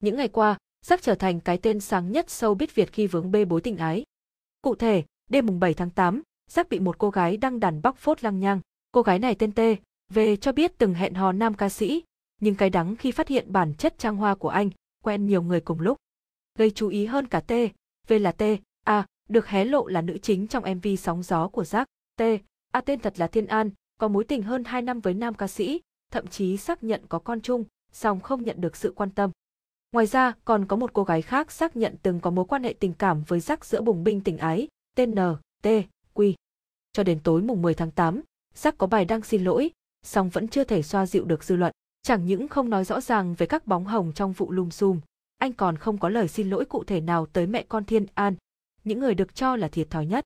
Những ngày qua, Sắc trở thành cái tên sáng nhất sâu biết Việt khi vướng bê bối tình ái. Cụ thể, đêm mùng 7 tháng 8, Sắc bị một cô gái đăng đàn bóc phốt lăng nhăng. Cô gái này tên T, về cho biết từng hẹn hò nam ca sĩ, nhưng cái đắng khi phát hiện bản chất trang hoa của anh, quen nhiều người cùng lúc. Gây chú ý hơn cả T, V là T, A, được hé lộ là nữ chính trong MV Sóng Gió của Giác. T, A tên thật là Thiên An, có mối tình hơn 2 năm với nam ca sĩ, thậm chí xác nhận có con chung, song không nhận được sự quan tâm. Ngoài ra, còn có một cô gái khác xác nhận từng có mối quan hệ tình cảm với Zack giữa bùng binh tình ái, tên N, T, Q. Cho đến tối mùng 10 tháng 8, Zack có bài đăng xin lỗi, song vẫn chưa thể xoa dịu được dư luận. Chẳng những không nói rõ ràng về các bóng hồng trong vụ lùm xùm, anh còn không có lời xin lỗi cụ thể nào tới mẹ con Thiên An, những người được cho là thiệt thòi nhất.